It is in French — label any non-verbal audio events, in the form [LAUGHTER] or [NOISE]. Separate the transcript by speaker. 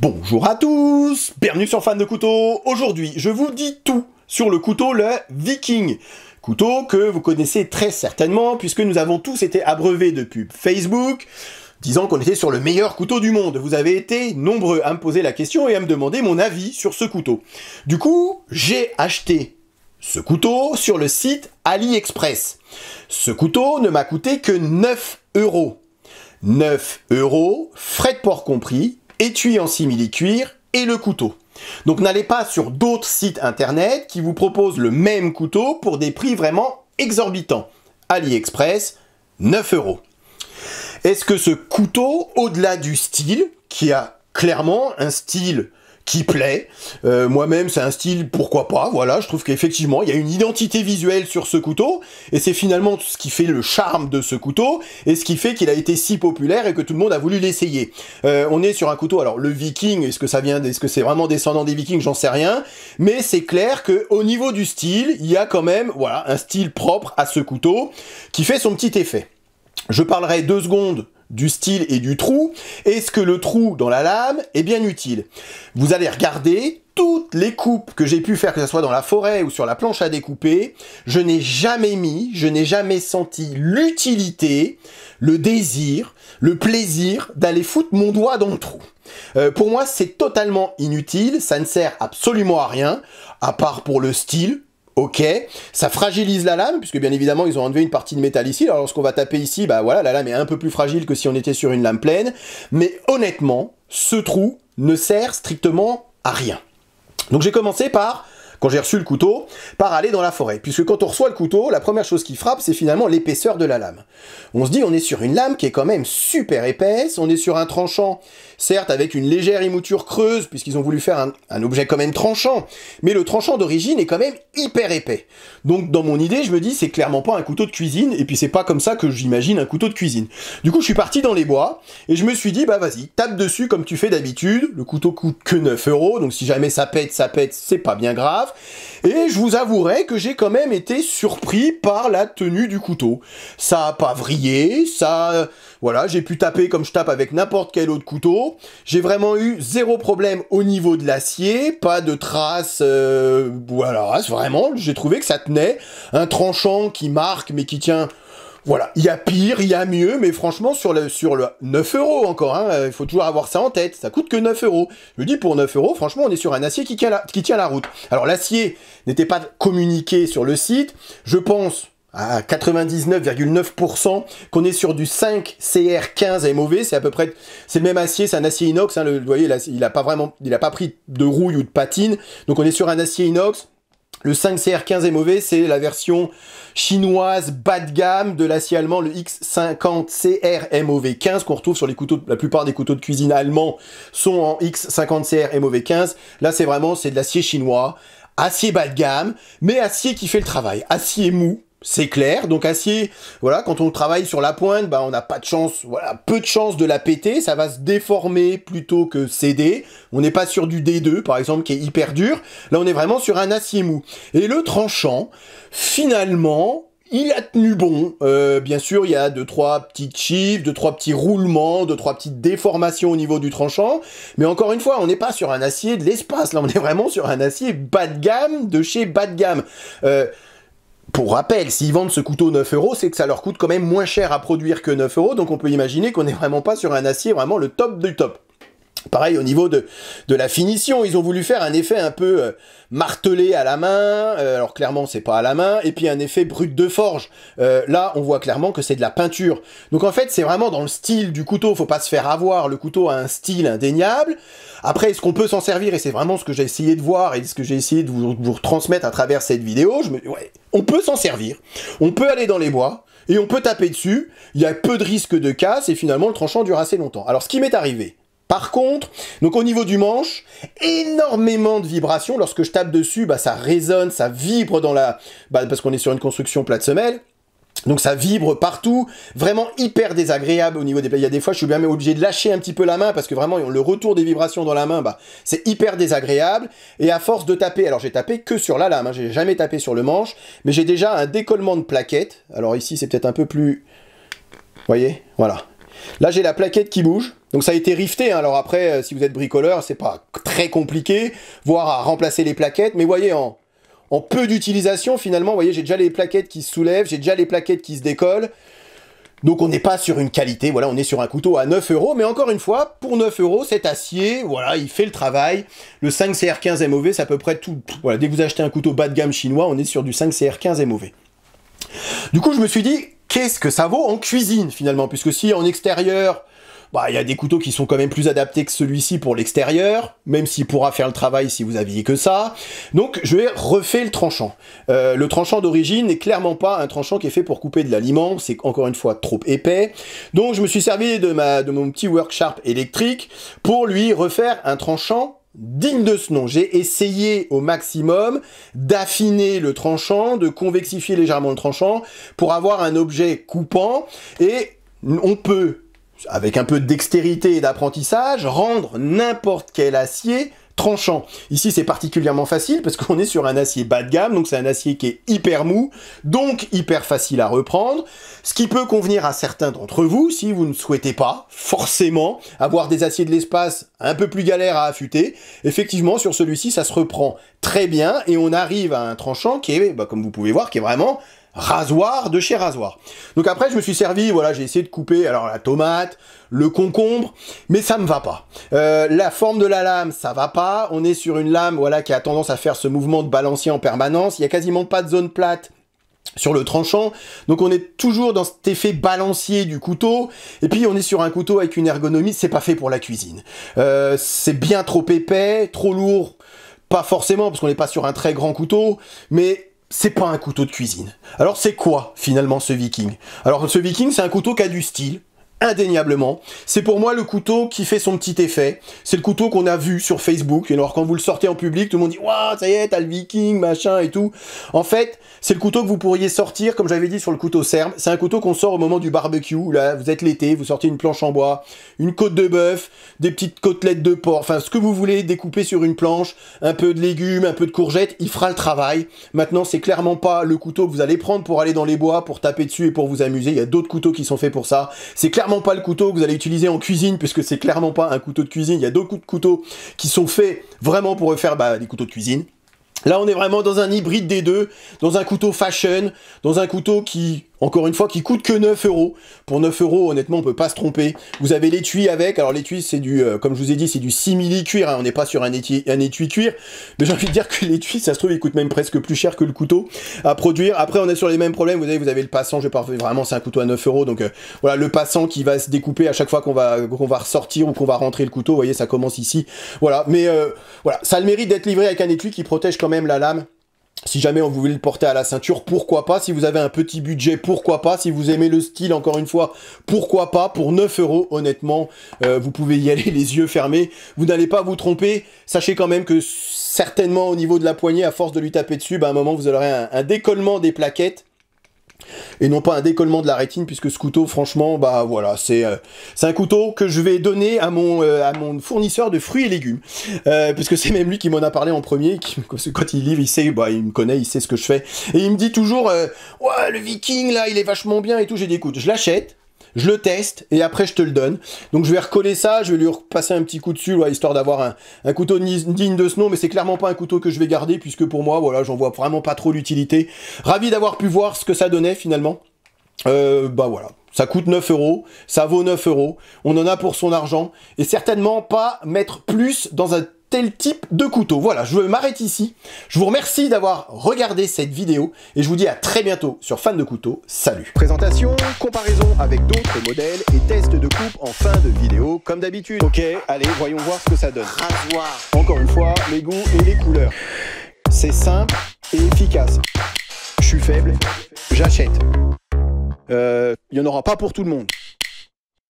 Speaker 1: Bonjour à tous, bienvenue sur Fan de Couteau. Aujourd'hui, je vous dis tout sur le couteau le Viking. Couteau que vous connaissez très certainement puisque nous avons tous été abreuvés depuis Facebook disant qu'on était sur le meilleur couteau du monde. Vous avez été nombreux à me poser la question et à me demander mon avis sur ce couteau. Du coup, j'ai acheté ce couteau sur le site AliExpress. Ce couteau ne m'a coûté que 9 euros. 9 euros, frais de port compris, étui en simili-cuir et le couteau. Donc n'allez pas sur d'autres sites internet qui vous proposent le même couteau pour des prix vraiment exorbitants. AliExpress, 9 euros. Est-ce que ce couteau, au-delà du style, qui a clairement un style qui plaît. Euh, moi-même, c'est un style, pourquoi pas, voilà, je trouve qu'effectivement, il y a une identité visuelle sur ce couteau, et c'est finalement ce qui fait le charme de ce couteau, et ce qui fait qu'il a été si populaire et que tout le monde a voulu l'essayer. Euh, on est sur un couteau, alors le viking, est-ce que ça vient, est-ce que c'est vraiment descendant des vikings, j'en sais rien, mais c'est clair que au niveau du style, il y a quand même, voilà, un style propre à ce couteau, qui fait son petit effet. Je parlerai deux secondes du style et du trou. Est-ce que le trou dans la lame est bien utile Vous allez regarder toutes les coupes que j'ai pu faire, que ce soit dans la forêt ou sur la planche à découper, je n'ai jamais mis, je n'ai jamais senti l'utilité, le désir, le plaisir d'aller foutre mon doigt dans le trou. Euh, pour moi, c'est totalement inutile, ça ne sert absolument à rien, à part pour le style, Ok, ça fragilise la lame, puisque bien évidemment ils ont enlevé une partie de métal ici. Alors lorsqu'on va taper ici, bah voilà, la lame est un peu plus fragile que si on était sur une lame pleine. Mais honnêtement, ce trou ne sert strictement à rien. Donc j'ai commencé par quand j'ai reçu le couteau, par aller dans la forêt. Puisque quand on reçoit le couteau, la première chose qui frappe, c'est finalement l'épaisseur de la lame. On se dit, on est sur une lame qui est quand même super épaisse, on est sur un tranchant, certes avec une légère émouture creuse, puisqu'ils ont voulu faire un, objet quand même tranchant, mais le tranchant d'origine est quand même hyper épais. Donc dans mon idée, je me dis, c'est clairement pas un couteau de cuisine, et puis c'est pas comme ça que j'imagine un couteau de cuisine. Du coup, je suis parti dans les bois, et je me suis dit, bah vas-y, tape dessus comme tu fais d'habitude, le couteau coûte que 9 euros, donc si jamais ça pète, ça pète, c'est pas bien grave. Et je vous avouerai que j'ai quand même été surpris par la tenue du couteau. Ça a pas vrillé, ça... Voilà, j'ai pu taper comme je tape avec n'importe quel autre couteau. J'ai vraiment eu zéro problème au niveau de l'acier, pas de traces... Euh, voilà, vraiment, j'ai trouvé que ça tenait. Un tranchant qui marque mais qui tient voilà, il y a pire, il y a mieux, mais franchement, sur le, sur le 9 euros encore, hein, euh, il faut toujours avoir ça en tête, ça coûte que 9 euros. Je me dis, pour 9 euros, franchement, on est sur un acier qui, tient la, route. Alors, l'acier n'était pas communiqué sur le site, je pense à 99,9% qu'on est sur du 5 CR15 MOV, c'est à peu près, c'est le même acier, c'est un acier inox, hein. vous voyez, il n'a pas vraiment, il a pas pris de rouille ou de patine, donc on est sur un acier inox, le 5CR15 est mauvais, c'est la version chinoise bas de gamme de l'acier allemand, le x 50 crmov 15 qu'on retrouve sur les couteaux, la plupart des couteaux de cuisine allemands sont en x 50 crmov 15 Là, c'est vraiment, c'est de l'acier chinois, acier bas de gamme, mais acier qui fait le travail, acier mou, c'est clair. Donc acier, voilà, quand on travaille sur la pointe, bah, on n'a pas de chance, voilà, peu de chance de la péter, ça va se déformer plutôt que céder. On n'est pas sur du D2 par exemple qui est hyper dur. Là, on est vraiment sur un acier mou. Et le tranchant, finalement, il a tenu bon. Euh, bien sûr, il y a deux trois petites chiffres, deux trois petits roulements, deux trois petites déformations au niveau du tranchant, mais encore une fois, on n'est pas sur un acier de l'espace. Là, on est vraiment sur un acier bas de gamme de chez bas de gamme. Euh, pour rappel, s'ils vendent ce couteau 9 euros, c'est que ça leur coûte quand même moins cher à produire que 9 euros, donc on peut imaginer qu'on n'est vraiment pas sur un acier vraiment le top du top. Pareil au niveau de, de, la finition, ils ont voulu faire un effet un peu euh, martelé à la main, euh, alors clairement c'est pas à la main, et puis un effet brut de forge. Euh, là on voit clairement que c'est de la peinture. Donc en fait c'est vraiment dans le style du couteau, faut pas se faire avoir, le couteau a un style indéniable. Après est-ce qu'on peut s'en servir, et c'est vraiment ce que j'ai essayé de voir et ce que j'ai essayé de vous, transmettre à travers cette vidéo, je me... ouais, on peut s'en servir, on peut aller dans les bois, et on peut taper dessus, il y a peu de risque de casse, et finalement le tranchant dure assez longtemps. Alors ce qui m'est arrivé, par contre, donc au niveau du manche, énormément de vibrations. Lorsque je tape dessus, bah, ça résonne, ça vibre dans la... Bah, parce qu'on est sur une construction plate semelle. Donc ça vibre partout, vraiment hyper désagréable au niveau des... Il y a des fois, je suis bien obligé de lâcher un petit peu la main parce que vraiment, le retour des vibrations dans la main, bah, c'est hyper désagréable. Et à force de taper, alors j'ai tapé que sur la lame, hein, j'ai jamais tapé sur le manche, mais j'ai déjà un décollement de plaquettes. Alors ici, c'est peut-être un peu plus... Vous voyez Voilà. Là, j'ai la plaquette qui bouge. Donc ça a été rifté, hein. alors après, euh, si vous êtes bricoleur, c'est pas très compliqué, voire à remplacer les plaquettes, mais voyez, en, en peu d'utilisation, finalement, voyez, j'ai déjà les plaquettes qui se soulèvent, j'ai déjà les plaquettes qui se décollent, donc on n'est pas sur une qualité, voilà, on est sur un couteau à 9 euros, mais encore une fois, pour 9 euros, cet acier, voilà, il fait le travail. Le 5CR15 MOV, c'est à peu près tout. Voilà, dès que vous achetez un couteau bas de gamme chinois, on est sur du 5CR15 MOV. Du coup, je me suis dit, qu'est-ce que ça vaut en cuisine finalement Puisque si en extérieur, bah il y a des couteaux qui sont quand même plus adaptés que celui-ci pour l'extérieur, même s'il pourra faire le travail si vous aviez que ça. Donc je vais refaire le tranchant. Euh, le tranchant d'origine n'est clairement pas un tranchant qui est fait pour couper de l'aliment, c'est encore une fois trop épais. Donc je me suis servi de, ma, de mon petit workshop électrique pour lui refaire un tranchant digne de ce nom. J'ai essayé au maximum d'affiner le tranchant, de convexifier légèrement le tranchant pour avoir un objet coupant et on peut, avec un peu de dextérité et d'apprentissage, rendre n'importe quel acier tranchant. Ici, c'est particulièrement facile parce qu'on est sur un acier bas de gamme, donc c'est un acier qui est hyper mou, donc hyper facile à reprendre, ce qui peut convenir à certains d'entre vous si vous ne souhaitez pas forcément avoir des aciers de l'espace un peu plus galère à affûter. Effectivement, sur celui-ci, ça se reprend très bien et on arrive à un tranchant qui est, bah, comme vous pouvez voir, qui est vraiment rasoir de chez rasoir. Donc après, je me suis servi, voilà, j'ai essayé de couper alors la tomate, le concombre, mais ça me va pas. Euh, la forme de la lame, ça va pas. On est sur une lame, voilà, qui a tendance à faire ce mouvement de balancier en permanence. Il y a quasiment pas de zone plate sur le tranchant. Donc on est toujours dans cet effet balancier du couteau. Et puis on est sur un couteau avec une ergonomie, c'est pas fait pour la cuisine. Euh, c'est bien trop épais, trop lourd. Pas forcément, parce qu'on n'est pas sur un très grand couteau, mais c'est pas un couteau de cuisine. Alors c'est quoi finalement ce viking Alors ce viking c'est un couteau qui a du style, indéniablement. C'est pour moi le couteau qui fait son petit effet. C'est le couteau qu'on a vu sur Facebook. Et alors quand vous le sortez en public, tout le monde dit Waouh, ça y est, t'as le viking, machin et tout. En fait, c'est le couteau que vous pourriez sortir, comme j'avais dit sur le couteau serbe. C'est un couteau qu'on sort au moment du barbecue. Là, vous êtes l'été, vous sortez une planche en bois, une côte de bœuf, des petites côtelettes de porc, enfin ce que vous voulez, découper sur une planche, un peu de légumes, un peu de courgettes, il fera le travail. Maintenant, c'est clairement pas le couteau que vous allez prendre pour aller dans les bois, pour taper dessus et pour vous amuser. Il y a d'autres couteaux qui sont faits pour ça. C'est clairement pas le couteau que vous allez utiliser en cuisine, puisque c'est clairement pas un couteau de cuisine. Il y a deux couteaux de qui sont faits vraiment pour faire bah, des couteaux de cuisine. Là, on est vraiment dans un hybride des deux, dans un couteau fashion, dans un couteau qui encore une fois, qui coûte que 9 euros. Pour 9 euros, honnêtement, on peut pas se tromper. Vous avez l'étui avec. Alors l'étui, c'est du, euh, comme je vous ai dit, c'est du simili cuir. Hein. On n'est pas sur un étui, un étui cuir. Mais j'ai envie de dire que l'étui, ça se trouve, il coûte même presque plus cher que le couteau à produire. Après, on est sur les mêmes problèmes. Vous avez, vous avez le passant. Je parle vraiment, c'est un couteau à 9 euros. Donc euh, voilà, le passant qui va se découper à chaque fois qu'on va, qu'on va ressortir ou qu'on va rentrer le couteau. Vous voyez, ça commence ici. Voilà. Mais euh, voilà, ça a le mérite d'être livré avec un étui qui protège quand même la lame si jamais on voulait le porter à la ceinture, pourquoi pas Si vous avez un petit budget, pourquoi pas Si vous aimez le style, encore une fois, pourquoi pas Pour 9 euros, honnêtement, euh, vous pouvez y [LAUGHS] aller les yeux fermés. Vous n'allez pas vous tromper. Sachez quand même que certainement au niveau de la poignée, à force de lui taper dessus, bah, à un moment, vous aurez un décollement des plaquettes et non pas un décollement de la rétine puisque ce couteau franchement bah voilà c'est euh, c'est un couteau que je vais donner à mon euh, à mon fournisseur de fruits et légumes parce euh, puisque c'est même lui qui m'en a parlé en premier qui, quand il livre il sait bah il me connaît il sait ce que je fais et il me dit toujours ouais le viking là il est vachement bien et tout j'ai dit écoute je l'achète je le teste et après je te le donne. Donc je vais recoller ça, je vais lui repasser un petit coup dessus, histoire d'avoir un, couteau digne de ce nom, mais c'est clairement pas un couteau que je vais garder puisque pour moi, voilà, j'en vois vraiment pas trop l'utilité. Ravi d'avoir pu voir ce que ça donnait finalement. Euh, bah voilà, ça coûte 9 euros, ça vaut 9 euros, on en a pour son argent, et certainement pas mettre plus dans un tel type de couteau. Voilà, je m'arrête ici. Je vous remercie d'avoir regardé cette vidéo et je vous dis à très bientôt sur Fan de Couteau. Salut Présentation, comparaison avec d'autres modèles et test de coupe en fin de vidéo comme d'habitude. Ok, allez, voyons voir ce que ça donne. voir. Encore une fois, les goûts et les couleurs. C'est simple et efficace. Je suis faible, j'achète. Il euh, n'y en aura pas pour tout le monde.